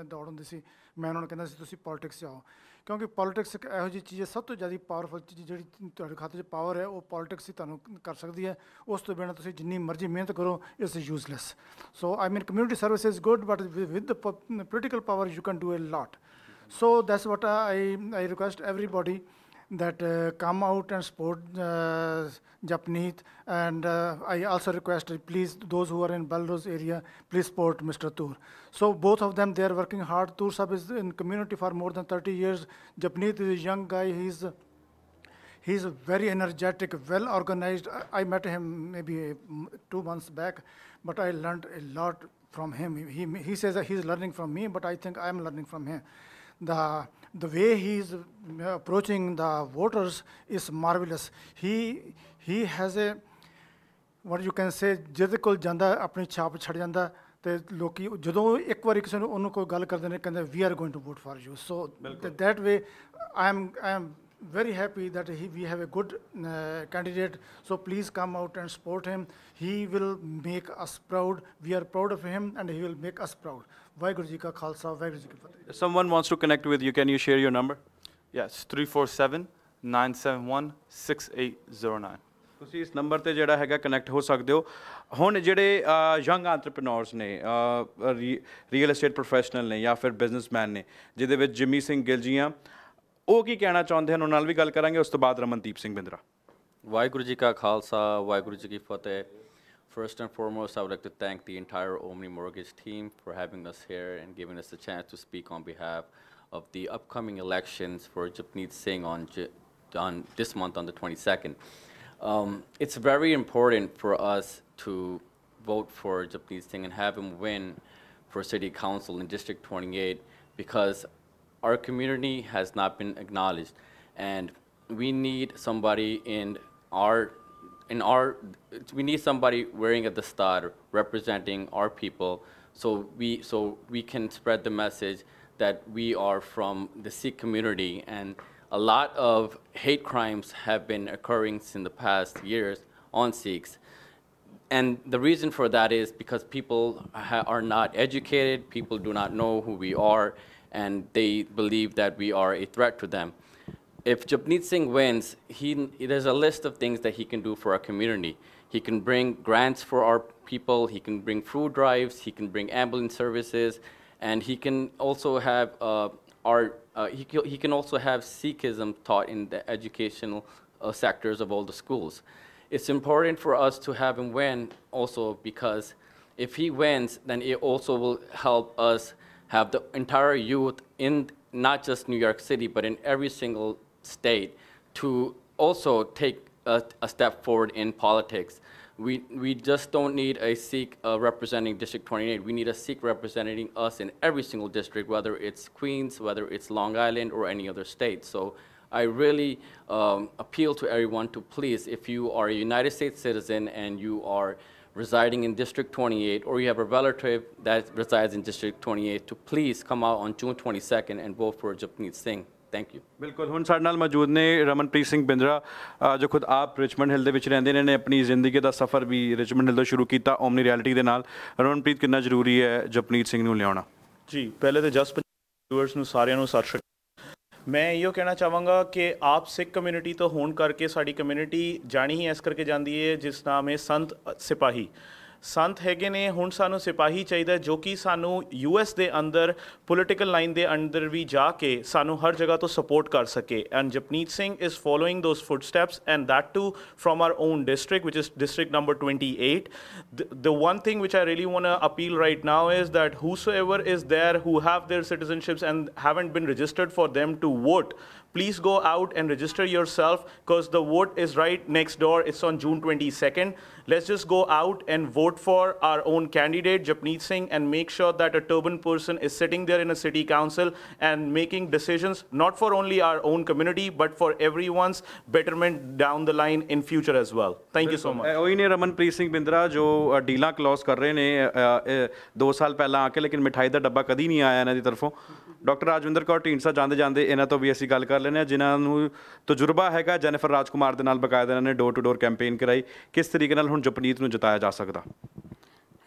ਦੌੜ ਹੁੰਦੀ ਸੀ ਮੈਂ ਉਹਨਾਂ ਨੂੰ ਕਹਿੰਦਾ ਸੀ ਤੁਸੀਂ ਪੋਲਿਟਿਕਸ ਆਓ ਕਿਉਂਕਿ ਪੋਲਿਟਿਕਸ ਇੱਕ ਇਹੋ ਜਿਹੀ ਚੀਜ਼ ਹੈ ਸਭ ਤੋਂ ਜ਼ਿਆਦਾ ਪਾਵਰਫੁਲ ਚੀਜ਼ ਜਿਹੜੀ ਤੁਹਾਡੇ ਖਾਤੇ 'ਚ ਪਾਵਰ ਹੈ ਉਹ ਪੋਲਿਟਿਕਸ ਹੀ ਤੁਹਾਨੂੰ ਕਰ ਸਕਦੀ ਹੈ ਉਸ ਤੋਂ ਬਿਨਾਂ ਤੁਸੀਂ ਜਿੰਨੀ ਮਰਜ਼ੀ ਮਿਹਨਤ ਕਰੋ it's useless so I mean community service is good but with political power you can do a lot so that's what I I request everybody that uh, come out and support uh, Japneet. And uh, I also request, please, those who are in Belrose area, please support Mr. Tour. So both of them, they are working hard. Tour Sab is in community for more than 30 years. Japneet is a young guy. He's he's very energetic, well organized. I, met him maybe mm, two months back, but I learned a lot from him. He, he says that he's learning from me, but I think I'm learning from him the the way he is uh, approaching the voters is marvelous. He he has a what you can say ਜਿਹਦੇ ਕੋਲ ਜਾਂਦਾ ਆਪਣੀ ਛਾਪ ਛੱਡ ਜਾਂਦਾ ਤੇ ਲੋਕੀ ਜਦੋਂ ਇੱਕ ਵਾਰੀ ਕਿਸੇ ਨੂੰ gal ਕੋਈ ਗੱਲ ਕਰਦੇ We are going to vote for you. So you so that way I am I very happy that he, we have a good uh, candidate. So please come out and support him. He will make us proud. We are proud of him and he will make us proud. Waheguru ji ka Khalsa Waheguru ji ki Fateh someone wants to connect with you can you share share number number? Yes, 347 9716809 ਤੁਸੀਂ ਇਸ number ਤੇ ਜਿਹੜਾ ਹੈਗਾ connect ਹੋ ਸਕਦੇ ਹੋ ਹੁਣ ਜਿਹੜੇ ਯੰਗ ਐਂਟਰਪ੍ਰੈਨਿਓਰਸ ਨੇ ਰੀਅਲ ਏਸਟੇਟ ਪ੍ਰੋਫੈਸ਼ਨਲ ਨੇ ਜਾਂ ਫਿਰ ਬਿਜ਼ਨਸਮੈਨ ਨੇ ਜਿਹਦੇ ਵਿੱਚ ਜਿਮੀ ਸਿੰਘ ਗਿੱਲ ਜੀ ਆ ਉਹ ਕੀ ਕਹਿਣਾ ਚਾਹੁੰਦੇ ਹਨ ਉਹਨਾਂ ਨਾਲ ਵੀ ਗੱਲ ਕਰਾਂਗੇ ਉਸ ਤੋਂ ਬਾਅਦ ਰਮਨਦੀਪ ਸਿੰਘ ਬਿੰਦਰਾ ਵਾਹਿਗੁਰੂ ਜੀ ਕਾ ਖਾਲਸਾ ਵਾਹਿਗੁਰੂ ਜੀ ਕੀ ਫਤਿਹ First and foremost, I would like to thank the entire Omni Mortgage team for having us here and giving us the chance to speak on behalf of the upcoming elections for Japneet Singh on, on this month on the 22nd. Um, it's very important for us to vote for Japneet Singh and have him win for City Council in District 28 because our community has not been acknowledged. And we need somebody in our in our, we need somebody wearing at the star representing our people so we, so we can spread the message that we are from the Sikh community. And a lot of hate crimes have been occurring in the past years on Sikhs. And the reason for that is because people are not educated, people do not know who we are, and they believe that we are a threat to them if Japneet Singh wins, he, there's a list of things that he can do for our community. He can bring grants for our people, he can bring food drives, he can bring ambulance services, and he can also have uh, our, uh, he, he can also have Sikhism taught in the educational uh, sectors of all the schools. It's important for us to have him win also because if he wins, then it also will help us have the entire youth in not just New York City, but in every single state to also take a, a step forward in politics. We, we just don't need a Sikh uh, representing District 28. We need a Sikh representing us in every single district, whether it's Queens, whether it's Long Island, or any other state. So I really um, appeal to everyone to please, if you are a United States citizen and you are residing in District 28, or you have a relative that resides in District 28, to please come out on June 22nd and vote for Japneet Singh. Thank you ਬਿਲਕੁਲ ਹੁਣ ਸਾਡੇ ਨਾਲ ਮੌਜੂਦ ਨੇ ਰਮਨਪ੍ਰੀਤ ਸਿੰਘ ਬਿੰਦਰਾ ਜੋ ਖੁਦ ਆਪ Richmond ਹਿੱਲ ਦੇ ਵਿੱਚ ਰਹਿੰਦੇ ਨੇ ਨੇ ਆਪਣੀ ਜ਼ਿੰਦਗੀ ਦਾ ਸਫ਼ਰ ਵੀ ਰਿਚਮੰਡ ਹਿੱਲ ਤੋਂ ਸ਼ੁਰੂ ਕੀਤਾ ਓਮਨੀ ਰਿਐਲਿਟੀ ਦੇ ਨਾਲ ਰਮਨਪ੍ਰੀਤ ਕਿੰਨਾ ਜ਼ਰੂਰੀ ਹੈ ਜਪਨੀਤ ਸਿੰਘ ਨੂੰ ਲਿਆਉਣਾ ਜੀ ਪਹਿਲੇ ਤੇ ਜਸ ਵਿਊਅਰਸ ਨੂੰ ਸਾਰਿਆਂ ਨੂੰ ਸਤਿ ਸ਼੍ਰੀ ਅਕਾਲ ਮੈਂ ਇਹੋ ਕਹਿਣਾ ਚਾਹਾਂਗਾ ਕਿ ਆਪ ਸਿੱਖ ਕਮਿਊਨਿਟੀ ਤੋਂ ਹੋਣ ਕਰਕੇ ਸਾਡੀ ਕਮਿਊਨਿਟੀ ਜਾਣੀ ਹੀ ਇਸ ਕਰਕੇ ਜਾਂਦੀ ਹੈ ਜਿਸ ਨਾਮ ਹੈ ਸੰਤ ਸਿਪਾਹੀ ਸੰਤ ਹੈਗੇ ਨੇ ਹੁਣ ਸਾਨੂੰ ਸਿਪਾਹੀ ਚਾਹੀਦਾ ਜੋ ਕਿ ਸਾਨੂੰ ਯੂਐਸ ਦੇ ਅੰਦਰ ਪੋਲਿਟੀਕਲ ਲਾਈਨ ਦੇ ਅੰਦਰ ਵੀ ਜਾ ਕੇ ਸਾਨੂੰ ਹਰ ਜਗ੍ਹਾ ਤੋਂ ਸਪੋਰਟ ਕਰ ਸਕੇ and Japneet Singh is following those footsteps and that too from our own district which is district number 28 the one thing which I really want to appeal right now is that whosoever is there who have their citizenships and haven't been registered for them to vote please go out and register yourself because the vote is right next door. It's on June 22nd. Let's just go out and vote for our own candidate, Japneet Singh, and make sure that a turban person is sitting there in a city council and making decisions, not for only our own community, but for everyone's betterment down the line in future as well. Thank you so much. ਉਹੀ ਨੇ ਰਮਨਪ੍ਰੀਤ ਸਿੰਘ ਬਿੰਦਰਾ ਜੋ ਡੀਲਾਂ close ਕਰ ਰਹੇ ਨੇ 2 ਸਾਲ ਪਹਿਲਾਂ ਆ ਕੇ ਲੇਕਿਨ ਮਿਠਾਈ ਦਾ ਡੱਬਾ ਕਦੀ ਨਹੀਂ ਆਇਆ ਇਹਨਾਂ ਦੀ ਤਰਫੋਂ ਡਾਕਟਰ ਰਾਜਵਿੰਦਰ ਕੌਰ ਢੀਂਡਸਾ ਜਾਂਦੇ ਜਾਂਦੇ ਇਹਨਾਂ ਤੋਂ ਵੀ ਅਸੀਂ ਗੱਲ ਕਰ ਲੈਂਦੇ ਆ ਜਿਨ੍ਹਾਂ ਨੂੰ ਤਜਰਬਾ ਹੈਗਾ ਜੈਨਫਰ ਰਾਜਕੁਮਾਰ ਦੇ ਨਾਲ ਬਕਾਇਦਾ ਇਹਨਾਂ ਨੇ ਡੋਰ ਟੂ ਡੋਰ ਕੈਂਪੇਨ ਕਰਾਈ ਕਿਸ ਤਰੀਕੇ ਨਾਲ ਹੁਣ ਜਪਨੀਤ ਨੂੰ ਜਿਤਾਇਆ ਜਾ ਸਕਦਾ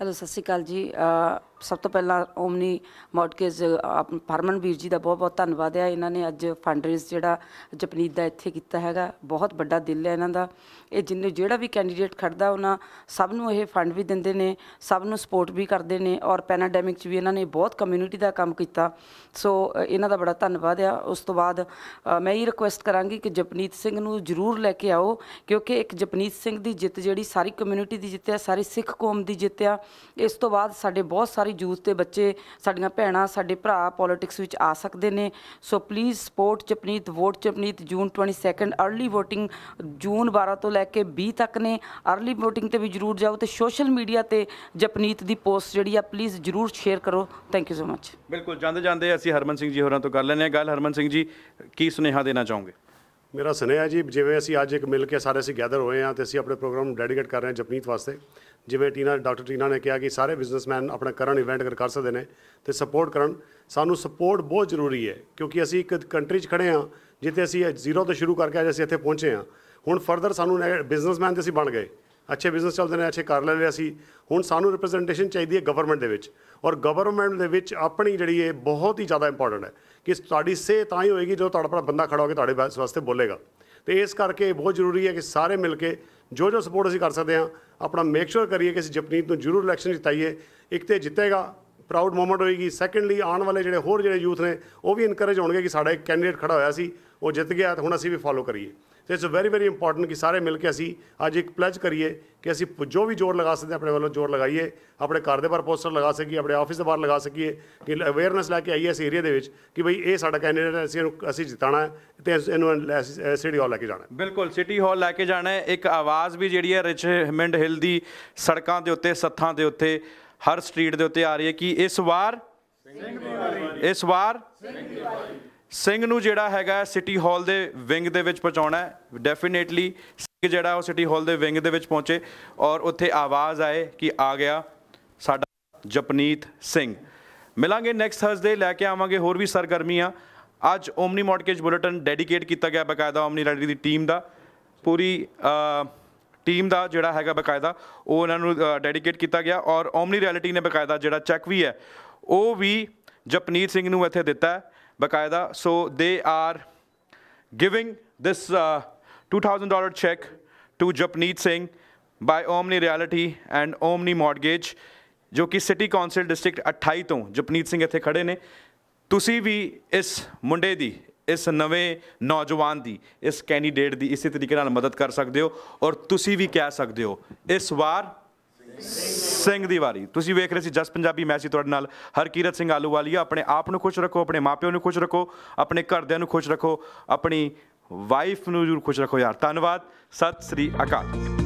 ਹੈਲੋ ਸਤਿ ਜੀ ਆ ਸਭ ਤੋਂ ਪਹਿਲਾਂ ਓਮਨੀ ਮੌਡਕੇਜ ਫਰਮਨ ਵੀਰ ਜੀ ਦਾ ਬਹੁਤ ਬਹੁਤ ਧੰਨਵਾਦ ਹੈ ਇਹਨਾਂ ਨੇ ਅੱਜ ਫੰਡਰੇਜ਼ ਜਿਹੜਾ ਜਪਨੀਤ ਦਾ ਇੱਥੇ ਕੀਤਾ ਹੈਗਾ ਬਹੁਤ ਵੱਡਾ ਦਿਲ ਹੈ ਇਹਨਾਂ ਦਾ ਇਹ ਜਿੰਨੇ ਜਿਹੜਾ ਵੀ ਕੈਂਡੀਡੇਟ ਖੜਦਾ ਉਹਨਾਂ ਸਭ ਨੂੰ ਇਹ ਫੰਡ ਵੀ ਦਿੰਦੇ ਨੇ ਸਭ ਨੂੰ ਸਪੋਰਟ ਵੀ ਕਰਦੇ ਨੇ ਔਰ ਪੈਨਾਡੈਮਿਕ 'ਚ ਵੀ ਇਹਨਾਂ ਨੇ ਬਹੁਤ ਕਮਿਊਨਿਟੀ ਦਾ ਕੰਮ ਕੀਤਾ ਸੋ ਇਹਨਾਂ ਦਾ ਬੜਾ ਧੰਨਵਾਦ ਆ ਉਸ ਤੋਂ ਬਾਅਦ ਮੈਂ ਇਹ ਰਿਕੁਐਸਟ ਕਰਾਂਗੀ ਕਿ ਜਪਨੀਤ ਸਿੰਘ ਨੂੰ ਜ਼ਰੂਰ ਲੈ ਕੇ ਆਓ ਕਿਉਂਕਿ ਇੱਕ ਜਪਨੀਤ ਸਿੰਘ ਦੀ ਜਿੱਤ ਜਿਹੜੀ ਸਾਰੀ ਕਮਿਊਨਿਟੀ ਦੀ ਜਿੱਤ ਹੈ ਸਾਰੀ ਸਿੱਖ ਕੌਮ ਦੀ ਜਿੱਤ ਆ ਇਸ ਤੋਂ ਬਾਅਦ ਸਾਡੇ ਬਹੁਤ ਸਾਰੀ ਯੂਥ ਤੇ ਬੱਚੇ ਸਾਡੀਆਂ ਭੈਣਾਂ ਸਾਡੇ ਭਰਾ ਪੋਲਿਟਿਕਸ ਵਿੱਚ ਆ ਸਕਦੇ ਨੇ so please support Japneet vote Japneet June 22 early VOTING June 12 ਤੋਂ ਲੈ ਕੇ 20 ਤੱਕ ਨੇ अर्ਲੀ VOTING ਤੇ ਵੀ ਜਰੂਰ ਜਾਓ ਤੇ ਸੋਸ਼ਲ ਮੀਡੀਆ ਤੇ ਜਪਨੀਤ ਦੀ ਪੋਸਟ ਜਿਹੜੀ ਆ ਪਲੀਜ਼ ਜਰੂਰ ਸ਼ੇਅਰ ਕਰੋ ਥੈਂਕ ਯੂ ਸੋ ਮਚ ਬਿਲਕੁਲ ਜਾਂਦੇ ਜਾਂਦੇ ਅਸੀਂ ਹਰਮਨ ਸਿੰਘ ਜੀ ਹੋਰਾਂ ਤੋਂ ਕਰ ਲੈਨੇ ਆ ਗੱਲ ਹਰਮਨ ਸਿੰਘ ਜੀ ਕੀ ਸੁਨੇਹਾ ਦੇਣਾ ਚਾਹੋਗੇ ਮੇਰਾ ਸੁਨੇਹਾ ਜੀ ਜਿਵੇਂ ਅਸੀਂ ਅੱਜ ਇੱਕ ਮਿਲ ਕੇ ਸਾਰੇ ਅਸੀਂ ਗੈਦਰ ਹੋਏ ਆ ਤੇ ਅਸੀਂ ਆਪਣੇ ਪ੍ਰੋਗਰਾਮ ਨੂੰ ਡੈਡੀਕੇਟ ਕਰ ਰਹੇ ਹਾਂ ਜਪਨੀਤ ਵਾਸਤੇ ਜਿਵੇਂ ਟੀਨਾ ਡਾਕਟਰ ਟੀਨਾ ਨੇ ਕਿਹਾ ਕਿ ਸਾਰੇ ਬਿਜ਼ਨਸਮੈਨ ਆਪਣਾ ਕਰਨ ਇਵੈਂਟ ਕਰ ਕਰ ਸਕਦੇ ਨੇ ਤੇ ਸਪੋਰਟ ਕਰਨ ਸਾਨੂੰ ਸਪੋਰਟ ਬਹੁਤ ਜ਼ਰੂਰੀ ਹੈ ਕਿਉਂਕਿ ਅਸੀਂ ਇੱਕ ਕੰਟਰੀ 'ਚ ਖੜੇ ਆ ਜਿੱਥੇ ਅਸੀਂ ਜ਼ੀਰੋ ਤੋਂ ਸ਼ੁਰੂ ਕਰਕੇ ਅੱਜ ਅਸੀਂ ਇੱਥੇ ਪਹੁੰਚੇ ਆ ਹੁਣ ਫਰਦਰ ਸਾਨੂੰ ਬਿਜ਼ਨਸਮੈਨ ਤੇ ਅਸੀਂ ਬਣ ਗਏ ਅੱਛੇ ਬਿਜ਼ਨਸ ਚੱਲਦੇ ਨੇ ਅੱਛੇ ਕਰ ਲਿਆ ਅਸੀਂ ਹੁਣ ਸਾਨੂੰ ਰਿਪਰੈਜ਼ੈਂਟੇਸ਼ਨ ਚਾਹੀਦੀ ਹੈ ਗਵਰਨਮੈਂਟ ਦੇ ਵਿੱਚ ਔਰ ਗਵਰਨਮੈਂਟ ਦੇ ਵਿੱਚ ਆਪਣੀ ਜਿਹੜੀ ਇਹ ਬਹੁਤ ਹੀ ਜ਼ਿਆਦਾ ਇੰਪੋਰਟੈਂਟ ਹੈ ਕਿ ਤੁਹਾਡੀ ਸੇ ਤਾਂ ਹੀ ਹੋਏਗੀ ਜੋ ਤੁਹਾਡਾ ਬੰਦਾ ਖੜਾ ਹੋ ਕੇ ਤੁਹਾਡੇ ਵਾਸਤੇ ਬੋਲੇਗਾ ਤੇ ਇਸ ਕਰਕੇ ਬਹੁਤ ਜ਼ਰੂਰੀ ਹੈ ਕਿ ਸਾਰੇ ਮਿਲ ਕੇ ਜੋ ਜੋ ਸਪੋਰਟ ਅਸੀਂ ਕਰ ਸਕਦੇ ਹਾਂ ਆਪਣਾ ਮੇਕ ਸ਼ੋਰ ਕਰੀਏ ਕਿ ਅਸੀਂ ਜਪਨੀਤ ਨੂੰ ਜ਼ਰੂਰ ਇਲੈਕਸ਼ਨ ਜਿਤਾਈਏ ਇੱਕ ਤੇ ਜਿੱਤੇਗਾ ਪ੍ਰਾਊਡ ਮੂਮੈਂਟ ਹੋਏਗੀ ਸੈਕੰਡਲੀ ਆਉਣ ਵਾਲੇ ਜਿਹੜੇ ਹੋਰ ਜਿਹੜੇ ਯੂਥ ਨੇ ਉਹ ਵੀ ਇਨਕਰੇਜ ਹੋਣਗੇ ਕਿ ਸਾਡਾ ਇੱਕ ਕੈਂਡੀਡੇਟ ਖੜਾ ਹੋਇਆ ਸੀ ਉਹ ਜਿੱਤ ਗਿਆ ਤਾਂ ਹੁਣ ਅਸੀਂ ਵੀ ਫਾਲੋ ਕਰੀਏ ਤੇ ਇਟਸ ਵੈਰੀ ਵੈਰੀ ਇੰਪੋਰਟੈਂਟ ਕਿ ਸਾਰੇ ਮਿਲ ਕੇ ਅਸੀਂ ਅੱਜ ਇੱਕ ਪਲੇਜ ਕਰੀਏ ਕਿ ਅਸੀਂ ਜੋ ਵੀ ਜ਼ੋਰ ਲਗਾ ਸਕਦੇ ਆਪਣੇ ਵੱਲੋਂ ਜ਼ੋਰ ਲਗਾਈਏ ਆਪਣੇ ਘਰ ਦੇ ਬਾਹਰ ਪੋਸਟਰ ਲਗਾ ਸਕੀਏ ਆਪਣੇ ਆਫਿਸ ਦੇ ਬਾਹਰ ਲਗਾ ਸਕੀਏ ਕਿ ਅਵੇਅਰਨੈਸ ਲੈ ਕੇ ਆਈਏ ਇਸ ਏਰੀਆ ਦੇ ਵਿੱਚ ਕਿ ਭਈ ਇਹ ਸਾਡਾ ਕੈਂਡੀਡੇਟ ਹੈ ਅਸੀਂ ਇਹਨੂੰ ਅਸੀਂ ਜਿਤਾਣਾ ਹੈ ਤੇ ਇਹਨੂੰ ਸਿਟੀ ਹਾਲ ਲੈ ਕੇ ਜਾਣਾ ਹੈ ਬਿਲਕੁਲ ਸਿਟੀ ਹਾਲ ਲੈ ਕੇ ਜਾਣਾ ਹੈ ਇੱਕ ਆਵਾਜ਼ ਵੀ ਜਿਹੜੀ ਹੈ ਰਿਚ ਹਿਮਿੰਡ ਹਿਲ ਦੀ ਸੜਕਾਂ ਦੇ ਉੱਤੇ ਸੱਥਾਂ ਦੇ ਉੱਤੇ ਹਰ ਸਟਰੀਟ ਦੇ ਉੱਤੇ ਆ ਰਹੀ ਹੈ ਕਿ ਇਸ ਵਾਰ ਇਸ ਵਾਰ ਸਿੰਘ ਨੂੰ ਜਿਹੜਾ ਹੈਗਾ ਸਿਟੀ ਹਾਲ ਦੇ ਵਿੰਗ ਦੇ ਵਿੱਚ ਪਹੁੰਚਾਉਣਾ ਹੈ ਡੈਫੀਨੇਟਲੀ ਸਿੰਘ ਜਿਹੜਾ ਉਹ ਸਿਟੀ ਹਾਲ ਦੇ ਵਿੰਗ ਦੇ ਵਿੱਚ ਪਹੁੰਚੇ ਔਰ ਉੱਥੇ ਆਵਾਜ਼ ਆਏ ਕਿ ਆ ਗਿਆ ਸਾਡਾ ਜਪਨੀਤ ਸਿੰਘ ਮਿਲਾਂਗੇ ਨੈਕਸਟ ਥਰਸਡੇ ਲੈ ਕੇ ਆਵਾਂਗੇ ਹੋਰ ਵੀ ਸਰਗਰਮੀਆਂ ਅੱਜ ਓਮਨੀ ਮੋਡਕੇਜ ਬੁਲੇਟਿਨ ਡੈਡੀਕੇਟ ਕੀਤਾ ਗਿਆ ਬਕਾਇਦਾ ਓਮਨੀ ਰੈਡੀ ਦੀ ਟੀਮ ਦਾ ਪੂਰੀ ਟੀਮ ਦਾ ਜਿਹੜਾ ਹੈਗਾ ਬਕਾਇਦਾ ਉਹ ਉਹਨਾਂ ਨੂੰ ਡੈਡੀਕੇਟ ਕੀਤਾ ਗਿਆ ਔਰ ਓਮਨੀ ਰਿਐਲਿਟੀ ਨੇ ਬਕਾਇਦਾ ਜਿਹੜਾ ਚੈੱਕ ਵੀ ਹੈ ਉਹ ਵੀ ਜਪਨੀਤ ਸਿੰਘ ਨੂੰ ਇੱਥੇ ਦਿੱਤਾ ਹੈ ਬਕਾਇਦਾ so they are giving this 2000 dollar cheque to Japneet Singh by Omni Realty and Omni Mortgage ਜੋ ਕਿ ਸਿਟੀ ਕਾਉਂਸਲ ਡਿਸਟ੍ਰਿਕਟ 28 ਤੋਂ ਜਪਨੀਤ ਸਿੰਘ ਇੱਥੇ ਖੜੇ ਨੇ ਤੁਸੀਂ ਵੀ ਇਸ ਮੁੰਡੇ ਦੀ ਇਸ ਨਵੇਂ ਨੌਜਵਾਨ ਦੀ ਇਸ ਕੈਂਡੀਡੇਟ ਦੀ ਇਸੇ ਤਰੀਕੇ ਨਾਲ ਮਦਦ ਕਰ ਸਕਦੇ ਹੋ ਔਰ ਤੁਸੀਂ ਵੀ ਕਹਿ ਸਕਦੇ ਹੋ ਇਸ ਵਾਰ ਸਿੰਘ ਦੀ ਵਾਰੀ ਤੁਸੀਂ ਵੇਖ ਰਹੇ ਸੀ ਜਸ ਪੰਜਾਬੀ ਮੈਂ ਤੁਹਾਡੇ ਨਾਲ ਹਰਕੀਰਤ ਸਿੰਘ ਆਲੂਵਾਲੀਆ ਆਪਣੇ ਆਪ ਨੂੰ ਖੁਸ਼ ਰੱਖੋ ਆਪਣੇ ਮਾਪਿਆਂ ਨੂੰ ਖੁਸ਼ ਰੱਖੋ ਆਪਣੇ ਘਰਦਿਆਂ ਨੂੰ ਖੁਸ਼ ਰੱਖੋ ਆਪਣੀ ਵਾਈਫ ਨੂੰ ਜਰੂਰ ਖੁਸ਼ ਰੱਖੋ ਯਾਰ ਧੰਨਵਾਦ ਸਤਿ ਸ੍ਰੀ ਅਕਾਲ